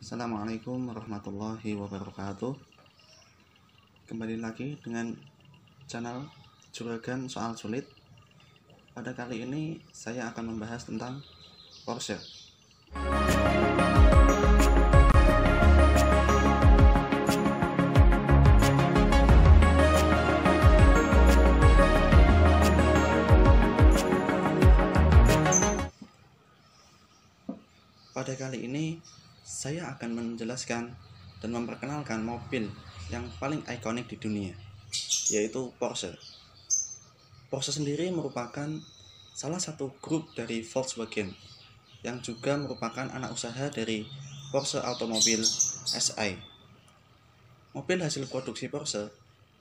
Assalamualaikum warahmatullahi wabarakatuh Kembali lagi dengan channel Juragan Soal Sulit Pada kali ini saya akan membahas tentang Porsche Pada kali ini, saya akan menjelaskan dan memperkenalkan mobil yang paling ikonik di dunia, yaitu Porsche. Porsche sendiri merupakan salah satu grup dari Volkswagen yang juga merupakan anak usaha dari Porsche Automobil SI. Mobil hasil produksi Porsche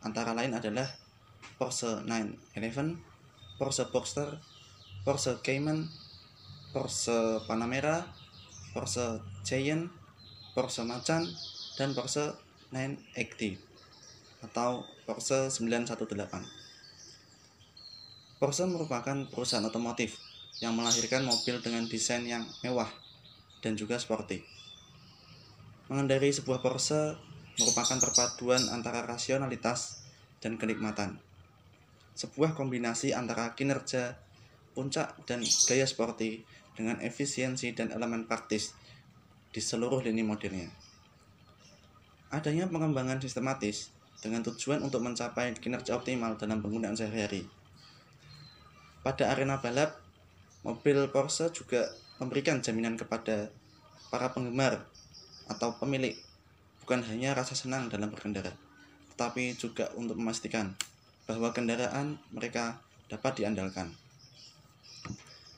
antara lain adalah Porsche 911, Porsche Boxster, Porsche Cayman, Porsche Panamera, Porsche Giant, Porsche Macan, dan Porsche 980 atau Porsche 918. Porsche merupakan perusahaan otomotif yang melahirkan mobil dengan desain yang mewah dan juga sporty. Mengendari sebuah Porsche merupakan perpaduan antara rasionalitas dan kenikmatan. Sebuah kombinasi antara kinerja, puncak, dan gaya sporty dengan efisiensi dan elemen praktis di seluruh lini modelnya. Adanya pengembangan sistematis dengan tujuan untuk mencapai kinerja optimal dalam penggunaan sehari-hari. Pada arena balap, mobil Porsche juga memberikan jaminan kepada para penggemar atau pemilik bukan hanya rasa senang dalam berkendara, tetapi juga untuk memastikan bahwa kendaraan mereka dapat diandalkan.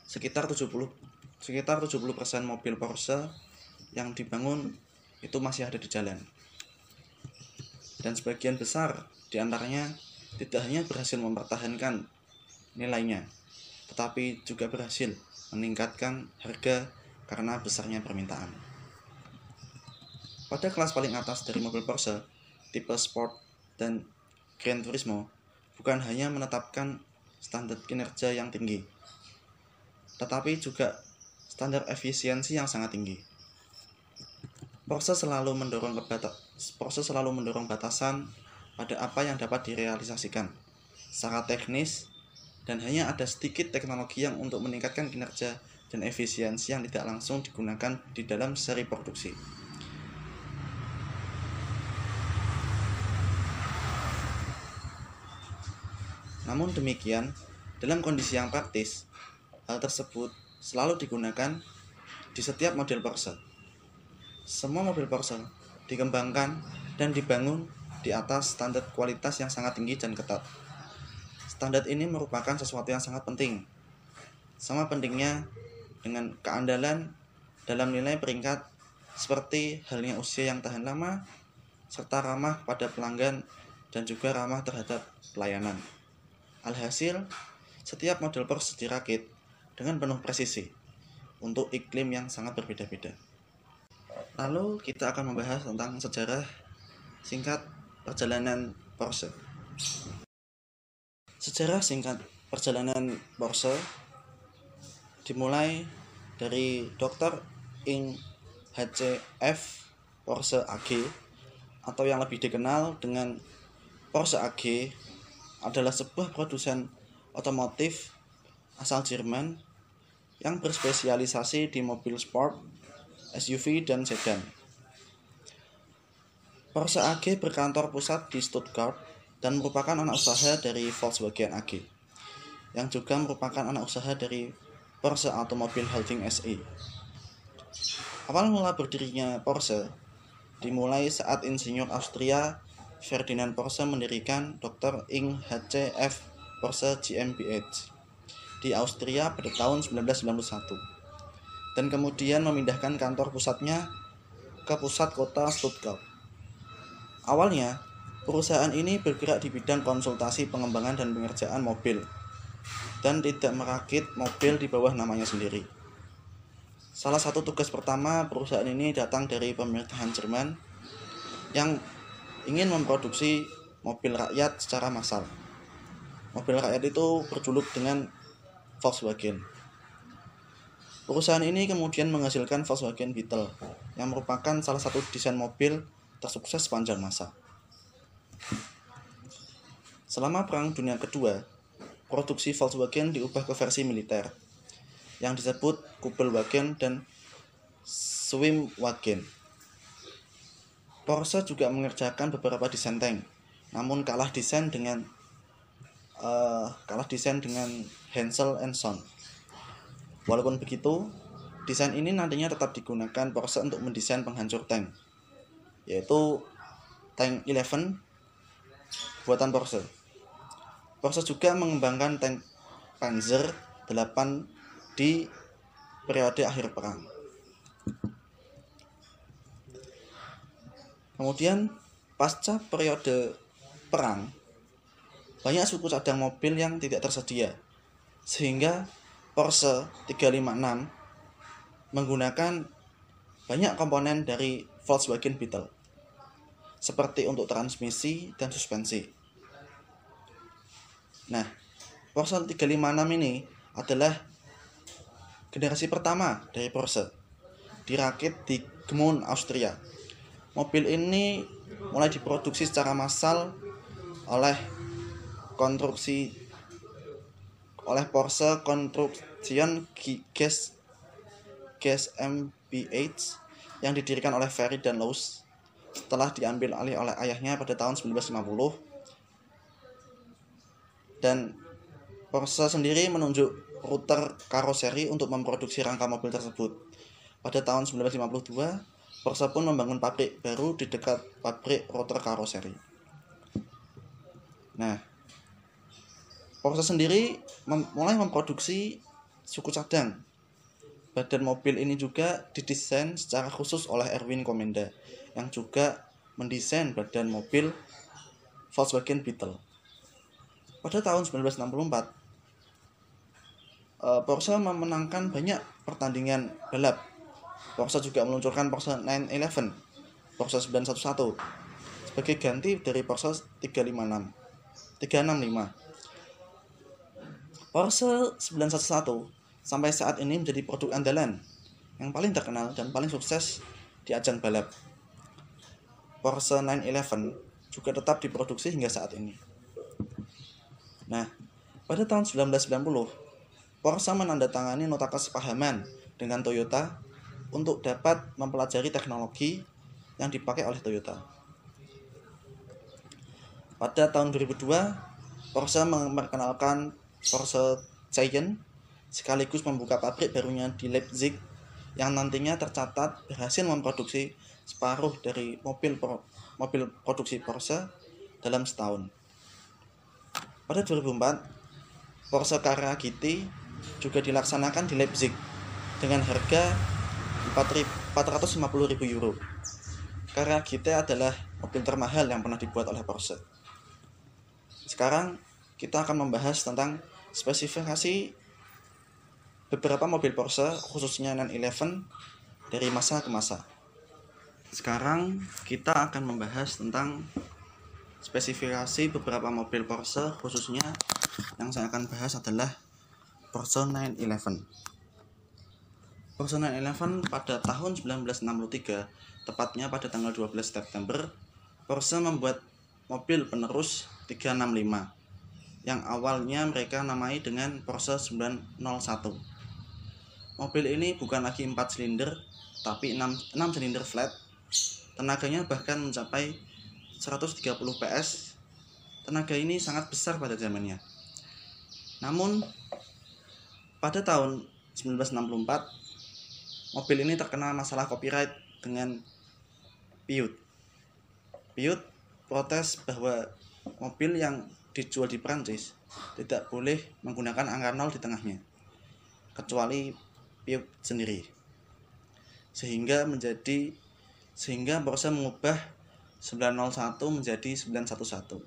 Sekitar 70% sekitar 70% mobil Porsche yang dibangun itu masih ada di jalan. Dan sebagian besar di antaranya tidak hanya berhasil mempertahankan nilainya, tetapi juga berhasil meningkatkan harga karena besarnya permintaan. Pada kelas paling atas dari mobil Porsche, tipe Sport dan Grand Turismo bukan hanya menetapkan standar kinerja yang tinggi, tetapi juga standar efisiensi yang sangat tinggi. Proses selalu mendorong proses selalu mendorong batasan pada apa yang dapat direalisasikan secara teknis dan hanya ada sedikit teknologi yang untuk meningkatkan kinerja dan efisiensi yang tidak langsung digunakan di dalam seri produksi. Namun demikian, dalam kondisi yang praktis, hal tersebut selalu digunakan di setiap model parcel. Semua model parcel dikembangkan dan dibangun di atas standar kualitas yang sangat tinggi dan ketat. Standar ini merupakan sesuatu yang sangat penting. Sama pentingnya dengan keandalan dalam nilai peringkat seperti halnya usia yang tahan lama serta ramah pada pelanggan dan juga ramah terhadap pelayanan. Alhasil, setiap model pers dirakit dengan penuh presisi untuk iklim yang sangat berbeda-beda. Lalu kita akan membahas tentang sejarah singkat perjalanan Porsche. Sejarah singkat perjalanan Porsche dimulai dari Dr. Ing HCF Porsche AG atau yang lebih dikenal dengan Porsche AG adalah sebuah produsen otomotif asal Jerman yang berspesialisasi di mobil sport, SUV, dan sedan. Porsche AG berkantor pusat di Stuttgart dan merupakan anak usaha dari Volkswagen AG, yang juga merupakan anak usaha dari Porsche Automobile Holding SE. Awal mula berdirinya Porsche dimulai saat insinyur Austria Ferdinand Porsche mendirikan Dr. Ing HCF Porsche GmbH di Austria pada tahun 1991 dan kemudian memindahkan kantor pusatnya ke pusat kota Stuttgart. Awalnya, perusahaan ini bergerak di bidang konsultasi pengembangan dan pengerjaan mobil dan tidak merakit mobil di bawah namanya sendiri. Salah satu tugas pertama perusahaan ini datang dari pemerintahan Jerman yang ingin memproduksi mobil rakyat secara massal. Mobil rakyat itu berjuluk dengan Volkswagen. Perusahaan ini kemudian menghasilkan Volkswagen Beetle, yang merupakan salah satu desain mobil tersukses sepanjang masa. Selama Perang Dunia Kedua, produksi Volkswagen diubah ke versi militer, yang disebut Kubelwagen dan Swimwagen. Porsche juga mengerjakan beberapa desain tank, namun kalah desain dengan uh, kalah desain dengan Hansel and Son. Walaupun begitu, desain ini nantinya tetap digunakan Porsche untuk mendesain penghancur tank, yaitu Tank 11 buatan Porsche. Porsche juga mengembangkan tank Panzer 8 di periode akhir perang. Kemudian pasca periode perang, banyak suku cadang mobil yang tidak tersedia sehingga Porsche 356 menggunakan banyak komponen dari Volkswagen Beetle seperti untuk transmisi dan suspensi. Nah, Porsche 356 ini adalah generasi pertama dari Porsche dirakit di Gmund, Austria. Mobil ini mulai diproduksi secara massal oleh konstruksi oleh Porsche Construction Gas Gas MPH yang didirikan oleh Ferry dan Lowe's setelah diambil alih oleh ayahnya pada tahun 1950 dan Porsche sendiri menunjuk router karoseri untuk memproduksi rangka mobil tersebut. Pada tahun 1952, Porsche pun membangun pabrik baru di dekat pabrik router karoseri. Nah, Porsche sendiri mem mulai memproduksi suku cadang. Badan mobil ini juga didesain secara khusus oleh Erwin Komenda yang juga mendesain badan mobil Volkswagen Beetle. Pada tahun 1964, eh, Porsche memenangkan banyak pertandingan balap. Porsche juga meluncurkan Porsche 911, Porsche 911 sebagai ganti dari Porsche 356. 365 Porsche 911 sampai saat ini menjadi produk andalan yang paling terkenal dan paling sukses di ajang balap. Porsche 911 juga tetap diproduksi hingga saat ini. Nah, pada tahun 1990, Porsche menandatangani nota kesepahaman dengan Toyota untuk dapat mempelajari teknologi yang dipakai oleh Toyota. Pada tahun 2002, Porsche memperkenalkan Porsche sekaligus membuka pabrik barunya di Leipzig yang nantinya tercatat berhasil memproduksi separuh dari mobil pro, mobil produksi Porsche dalam setahun. Pada 2004, Porsche Carrera GT juga dilaksanakan di Leipzig dengan harga 450.000 euro. Carrera GT adalah mobil termahal yang pernah dibuat oleh Porsche. Sekarang kita akan membahas tentang spesifikasi beberapa mobil Porsche khususnya 911 dari masa ke masa. Sekarang kita akan membahas tentang spesifikasi beberapa mobil Porsche khususnya yang saya akan bahas adalah Porsche 911. Porsche 911 pada tahun 1963, tepatnya pada tanggal 12 September, Porsche membuat mobil penerus 365 yang awalnya mereka namai dengan Porsche 901. Mobil ini bukan lagi 4 silinder, tapi 6, 6 silinder flat. Tenaganya bahkan mencapai 130 PS. Tenaga ini sangat besar pada zamannya. Namun, pada tahun 1964, mobil ini terkena masalah copyright dengan Piut. Piut protes bahwa mobil yang dijual di Perancis tidak boleh menggunakan angka nol di tengahnya kecuali Piup sendiri sehingga menjadi sehingga Borsa mengubah 901 menjadi 911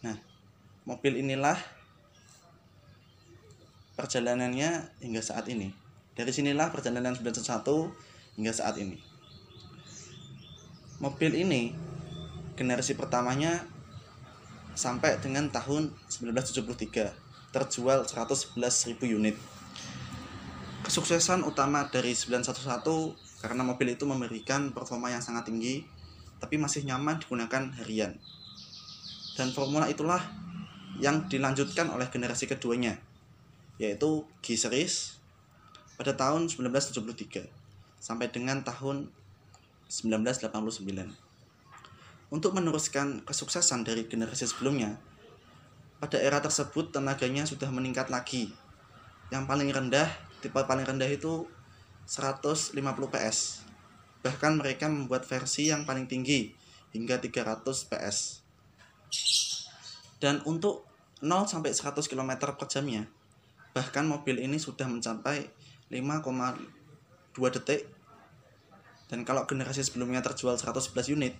nah mobil inilah perjalanannya hingga saat ini dari sinilah perjalanan 911 hingga saat ini mobil ini generasi pertamanya sampai dengan tahun 1973 terjual 111.000 unit. Kesuksesan utama dari 911 karena mobil itu memberikan performa yang sangat tinggi tapi masih nyaman digunakan harian. Dan formula itulah yang dilanjutkan oleh generasi keduanya yaitu G series pada tahun 1973 sampai dengan tahun 1989 untuk meneruskan kesuksesan dari generasi sebelumnya. Pada era tersebut tenaganya sudah meningkat lagi. Yang paling rendah, tipe paling rendah itu 150 PS. Bahkan mereka membuat versi yang paling tinggi hingga 300 PS. Dan untuk 0 sampai 100 km per jamnya, bahkan mobil ini sudah mencapai 5,2 detik. Dan kalau generasi sebelumnya terjual 111 unit,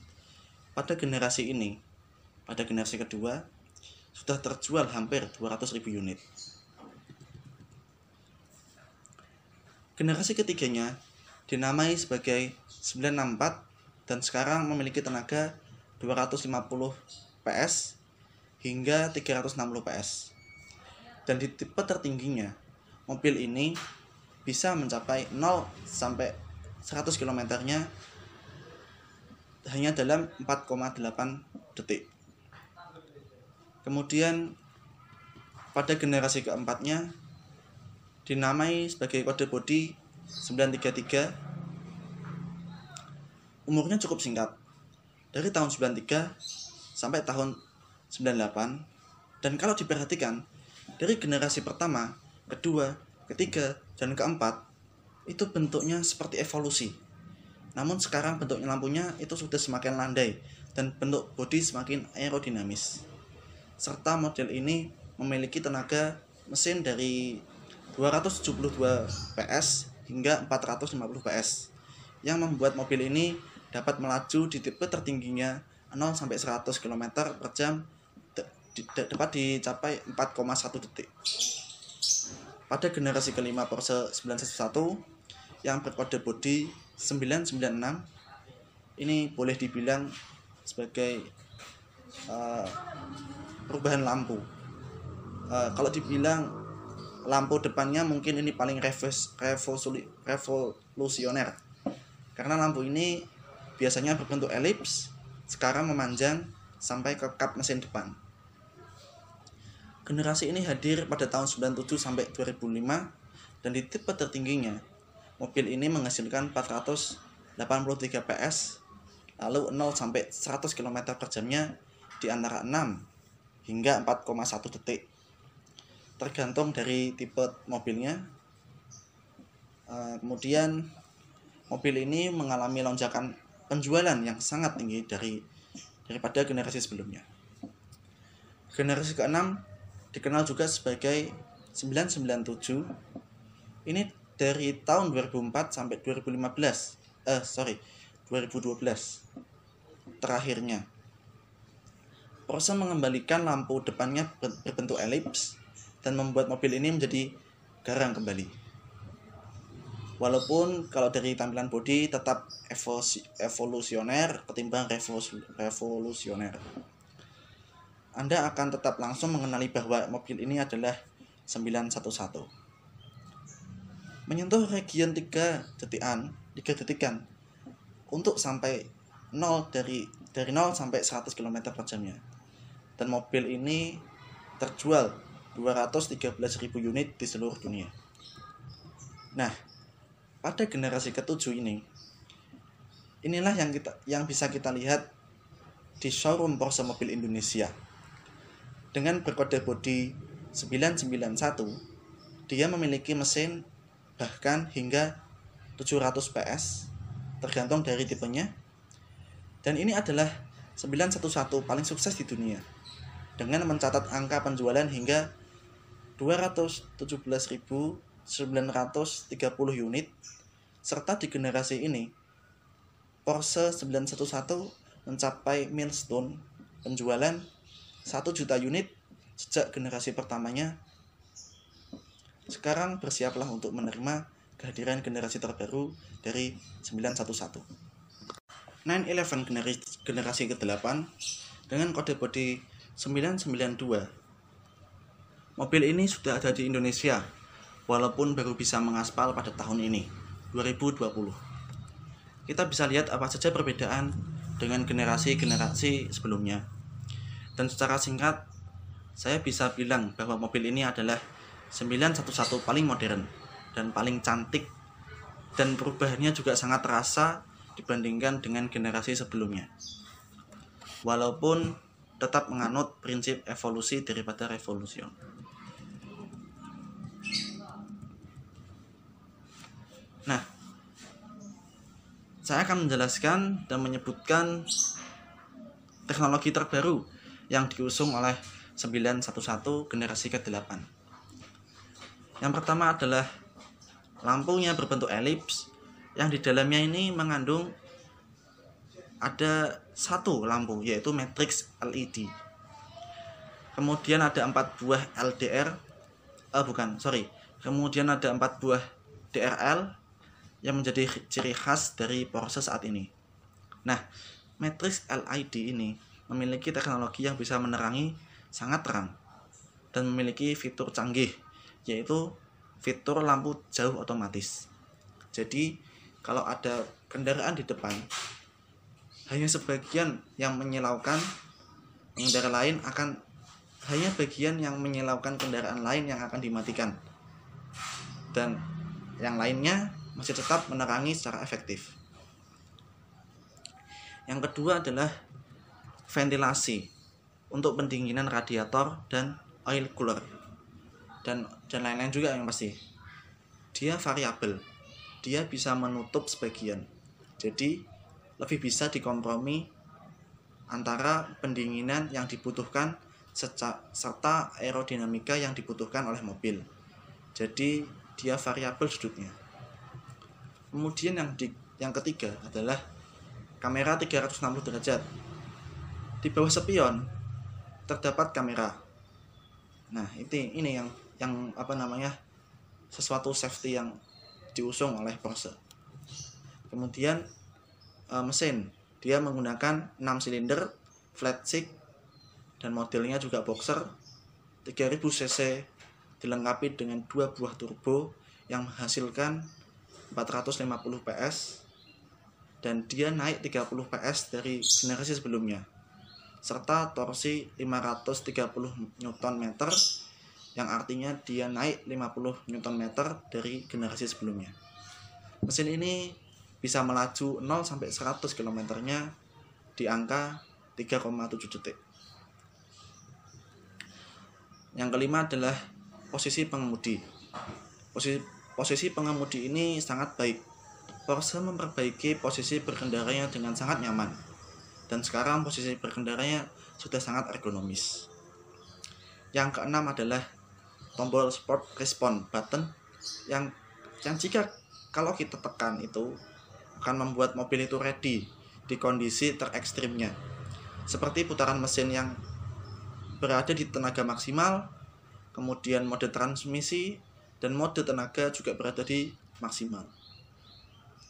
pada generasi ini, pada generasi kedua, sudah terjual hampir 200.000 unit. Generasi ketiganya dinamai sebagai 964 dan sekarang memiliki tenaga 250 PS hingga 360 PS. Dan di tipe tertingginya, mobil ini bisa mencapai 0 sampai 100 km-nya hanya dalam 4,8 detik. Kemudian pada generasi keempatnya dinamai sebagai kode body 933. Umurnya cukup singkat. Dari tahun 93 sampai tahun 98 dan kalau diperhatikan dari generasi pertama, kedua, ketiga, dan keempat itu bentuknya seperti evolusi namun sekarang bentuknya lampunya itu sudah semakin landai dan bentuk bodi semakin aerodinamis. Serta model ini memiliki tenaga mesin dari 272 PS hingga 450 PS yang membuat mobil ini dapat melaju di tipe tertingginya 0 sampai 100 km per jam dapat dicapai 4,1 detik. Pada generasi kelima Porsche 911 yang berkode body 996 ini boleh dibilang sebagai uh, perubahan lampu uh, kalau dibilang lampu depannya mungkin ini paling revolusioner karena lampu ini biasanya berbentuk elips sekarang memanjang sampai ke kap mesin depan generasi ini hadir pada tahun 97 sampai 2005 dan di tipe tertingginya Mobil ini menghasilkan 483 PS lalu 0 sampai 100 km per jamnya di antara 6 hingga 4,1 detik tergantung dari tipe mobilnya eh, kemudian mobil ini mengalami lonjakan penjualan yang sangat tinggi dari daripada generasi sebelumnya generasi ke-6 dikenal juga sebagai 997 ini dari tahun 2004 sampai 2015 eh sorry 2012 terakhirnya proses mengembalikan lampu depannya berbentuk elips dan membuat mobil ini menjadi garang kembali walaupun kalau dari tampilan bodi tetap evolusi, evolusioner ketimbang revolusioner Anda akan tetap langsung mengenali bahwa mobil ini adalah 911 menyentuh region 3 detikan 3 detikan untuk sampai 0 dari dari 0 sampai 100 km per jamnya dan mobil ini terjual 213.000 unit di seluruh dunia nah pada generasi ketujuh ini inilah yang kita yang bisa kita lihat di showroom Porsche mobil Indonesia dengan berkode bodi 991 dia memiliki mesin bahkan hingga 700 PS tergantung dari tipenya. Dan ini adalah 911 paling sukses di dunia dengan mencatat angka penjualan hingga 217.930 unit serta di generasi ini Porsche 911 mencapai milestone penjualan 1 juta unit sejak generasi pertamanya sekarang bersiaplah untuk menerima kehadiran generasi terbaru dari 911. 911 generasi, generasi ke-8 dengan kode bodi 992. Mobil ini sudah ada di Indonesia, walaupun baru bisa mengaspal pada tahun ini, 2020. Kita bisa lihat apa saja perbedaan dengan generasi-generasi sebelumnya. Dan secara singkat, saya bisa bilang bahwa mobil ini adalah 911 paling modern dan paling cantik dan perubahannya juga sangat terasa dibandingkan dengan generasi sebelumnya. Walaupun tetap menganut prinsip evolusi daripada revolusi. Nah, saya akan menjelaskan dan menyebutkan teknologi terbaru yang diusung oleh 911 generasi ke-8. Yang pertama adalah lampunya berbentuk elips yang di dalamnya ini mengandung ada satu lampu yaitu matrix LED. Kemudian ada empat buah LDR, eh bukan, sorry. Kemudian ada empat buah DRL yang menjadi ciri khas dari proses saat ini. Nah, matrix LED ini memiliki teknologi yang bisa menerangi sangat terang dan memiliki fitur canggih yaitu fitur lampu jauh otomatis. Jadi, kalau ada kendaraan di depan, hanya sebagian yang menyilaukan kendaraan lain akan hanya bagian yang menyilaukan kendaraan lain yang akan dimatikan. Dan yang lainnya masih tetap menerangi secara efektif. Yang kedua adalah ventilasi untuk pendinginan radiator dan oil cooler dan dan lain-lain juga yang pasti dia variabel dia bisa menutup sebagian jadi lebih bisa dikompromi antara pendinginan yang dibutuhkan serta aerodinamika yang dibutuhkan oleh mobil jadi dia variabel sudutnya kemudian yang di, yang ketiga adalah kamera 360 derajat di bawah sepion terdapat kamera nah ini ini yang yang apa namanya sesuatu safety yang diusung oleh Porsche. Kemudian e, mesin, dia menggunakan 6 silinder flat six dan modelnya juga boxer 3000 cc dilengkapi dengan dua buah turbo yang menghasilkan 450 PS dan dia naik 30 PS dari generasi sebelumnya serta torsi 530 Nm yang artinya dia naik 50 Nm dari generasi sebelumnya. Mesin ini bisa melaju 0 sampai 100 km-nya di angka 3,7 detik. Yang kelima adalah posisi pengemudi. Posisi, posisi pengemudi ini sangat baik. Porsche memperbaiki posisi berkendaranya dengan sangat nyaman. Dan sekarang posisi berkendaranya sudah sangat ergonomis. Yang keenam adalah tombol sport respon button yang yang jika kalau kita tekan itu akan membuat mobil itu ready di kondisi terekstrimnya seperti putaran mesin yang berada di tenaga maksimal kemudian mode transmisi dan mode tenaga juga berada di maksimal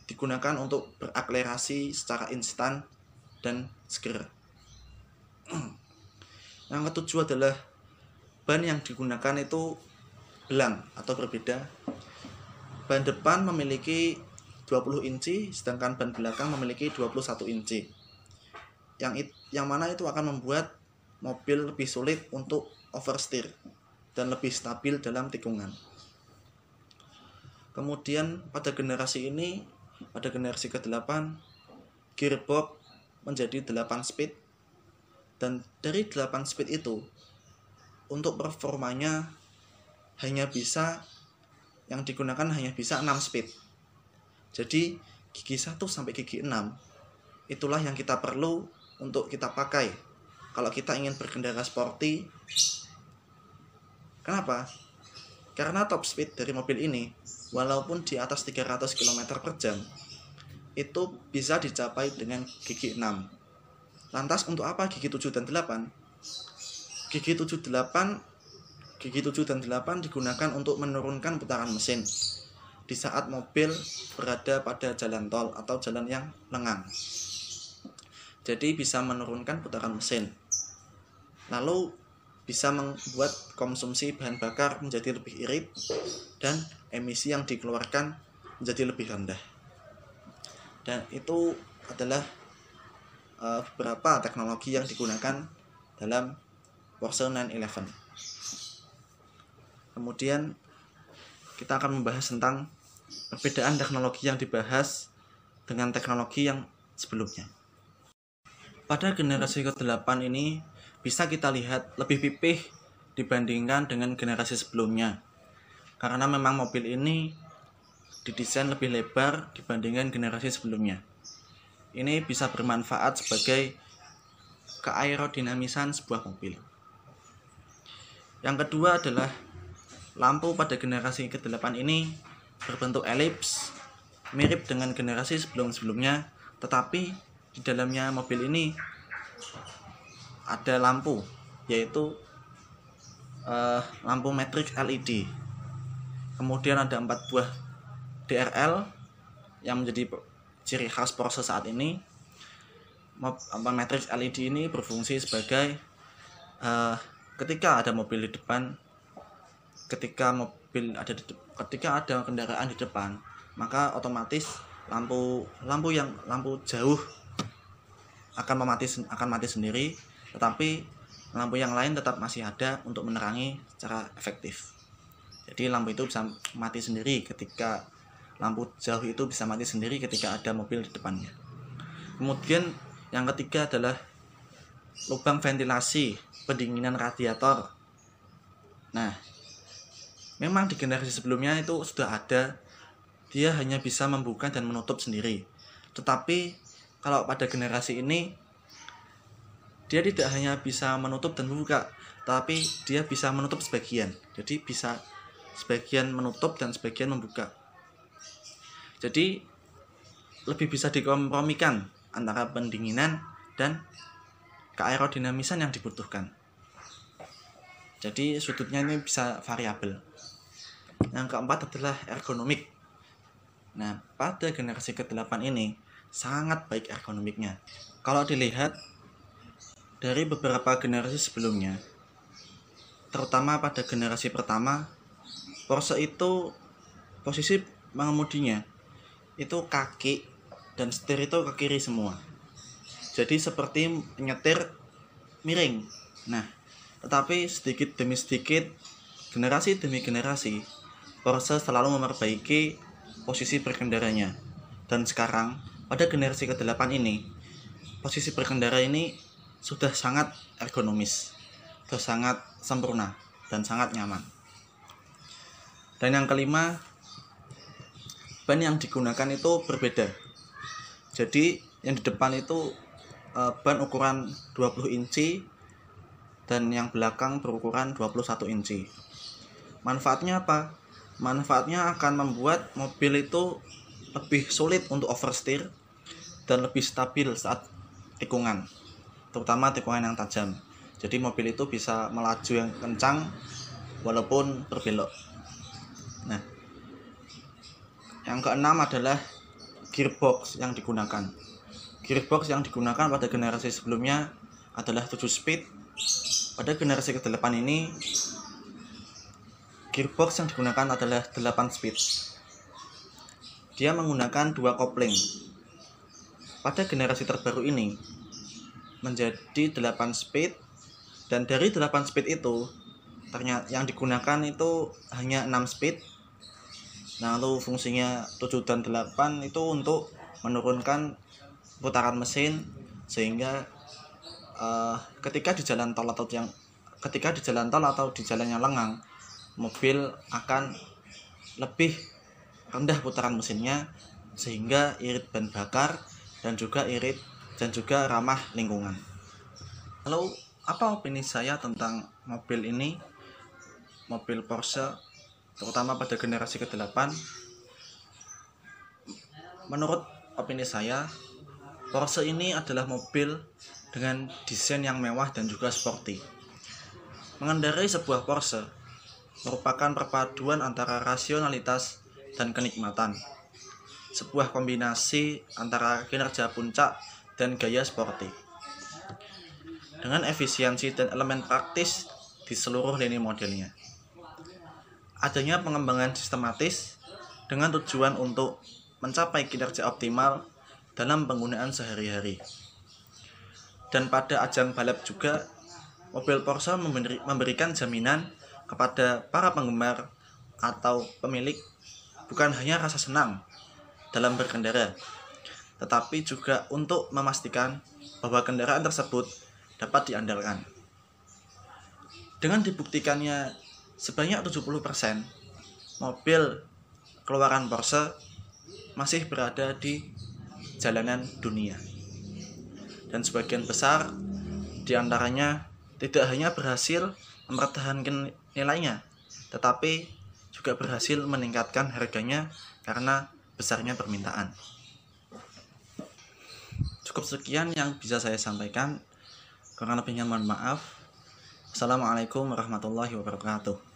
digunakan untuk berakselerasi secara instan dan segera yang ketujuh adalah Ban yang digunakan itu belang atau berbeda. Ban depan memiliki 20 inci, sedangkan ban belakang memiliki 21 inci. Yang it, yang mana itu akan membuat mobil lebih sulit untuk oversteer dan lebih stabil dalam tikungan. Kemudian pada generasi ini, pada generasi ke-8, gearbox menjadi 8 speed dan dari 8 speed itu untuk performanya hanya bisa yang digunakan hanya bisa 6 speed. Jadi gigi 1 sampai gigi 6 itulah yang kita perlu untuk kita pakai kalau kita ingin berkendara sporty. Kenapa? Karena top speed dari mobil ini walaupun di atas 300 km per jam itu bisa dicapai dengan gigi 6 lantas untuk apa gigi 7 dan 8 Gigi 78 gigi 7 dan 8 digunakan untuk menurunkan putaran mesin di saat mobil berada pada jalan tol atau jalan yang lengang. Jadi bisa menurunkan putaran mesin. Lalu bisa membuat konsumsi bahan bakar menjadi lebih irit dan emisi yang dikeluarkan menjadi lebih rendah. Dan itu adalah eh, beberapa teknologi yang digunakan dalam Voxel 911 kemudian kita akan membahas tentang perbedaan teknologi yang dibahas dengan teknologi yang sebelumnya pada generasi ke-8 ini bisa kita lihat lebih pipih dibandingkan dengan generasi sebelumnya karena memang mobil ini didesain lebih lebar dibandingkan generasi sebelumnya ini bisa bermanfaat sebagai keaerodinamisan sebuah mobil. Yang kedua adalah lampu pada generasi ke-8 ini berbentuk elips mirip dengan generasi sebelum-sebelumnya tetapi di dalamnya mobil ini ada lampu yaitu uh, lampu matrix LED kemudian ada empat buah DRL yang menjadi ciri khas Porsche saat ini lampu matrix LED ini berfungsi sebagai uh, ketika ada mobil di depan ketika mobil ada di, ketika ada kendaraan di depan maka otomatis lampu lampu yang lampu jauh akan mati akan mati sendiri tetapi lampu yang lain tetap masih ada untuk menerangi secara efektif jadi lampu itu bisa mati sendiri ketika lampu jauh itu bisa mati sendiri ketika ada mobil di depannya kemudian yang ketiga adalah lubang ventilasi, pendinginan radiator. Nah, memang di generasi sebelumnya itu sudah ada, dia hanya bisa membuka dan menutup sendiri. Tetapi kalau pada generasi ini, dia tidak hanya bisa menutup dan membuka, tapi dia bisa menutup sebagian. Jadi bisa sebagian menutup dan sebagian membuka. Jadi lebih bisa dikompromikan antara pendinginan dan keaerodinamisan yang dibutuhkan. Jadi sudutnya ini bisa variabel. Yang keempat adalah ergonomik. Nah, pada generasi ke-8 ini sangat baik ergonomiknya. Kalau dilihat dari beberapa generasi sebelumnya, terutama pada generasi pertama, Porsche itu posisi mengemudinya itu kaki dan setir itu ke kiri semua jadi seperti nyetir miring nah tetapi sedikit demi sedikit generasi demi generasi Porsche selalu memperbaiki posisi berkendaranya dan sekarang pada generasi ke-8 ini posisi berkendara ini sudah sangat ergonomis sudah sangat sempurna dan sangat nyaman dan yang kelima ban yang digunakan itu berbeda jadi yang di depan itu uh, ban ukuran 20 inci dan yang belakang berukuran 21 inci. Manfaatnya apa? Manfaatnya akan membuat mobil itu lebih sulit untuk oversteer dan lebih stabil saat tikungan, terutama tikungan yang tajam. Jadi mobil itu bisa melaju yang kencang walaupun berbelok. Nah, yang keenam adalah gearbox yang digunakan. Gearbox yang digunakan pada generasi sebelumnya adalah 7 speed. Pada generasi ke-8 ini gearbox yang digunakan adalah 8 speed. Dia menggunakan dua kopling. Pada generasi terbaru ini menjadi 8 speed dan dari 8 speed itu ternyata yang digunakan itu hanya 6 speed. Nah, lalu fungsinya 7 dan 8 itu untuk menurunkan putaran mesin sehingga uh, ketika di jalan tol atau yang ketika di jalan tol atau di jalan yang lengang mobil akan lebih rendah putaran mesinnya sehingga irit ban bakar dan juga irit dan juga ramah lingkungan. Lalu apa opini saya tentang mobil ini? Mobil Porsche terutama pada generasi ke-8 menurut opini saya Porsche ini adalah mobil dengan desain yang mewah dan juga sporty. Mengendarai sebuah Porsche merupakan perpaduan antara rasionalitas dan kenikmatan. Sebuah kombinasi antara kinerja puncak dan gaya sporty. Dengan efisiensi dan elemen praktis di seluruh lini modelnya. Adanya pengembangan sistematis dengan tujuan untuk mencapai kinerja optimal dalam penggunaan sehari-hari. Dan pada ajang balap juga, mobil Porsche memberikan jaminan kepada para penggemar atau pemilik bukan hanya rasa senang dalam berkendara, tetapi juga untuk memastikan bahwa kendaraan tersebut dapat diandalkan. Dengan dibuktikannya sebanyak 70%, mobil keluaran Porsche masih berada di jalanan dunia. Dan sebagian besar diantaranya tidak hanya berhasil mempertahankan nilainya, tetapi juga berhasil meningkatkan harganya karena besarnya permintaan. Cukup sekian yang bisa saya sampaikan. Kurang lebihnya mohon maaf. Assalamualaikum warahmatullahi wabarakatuh.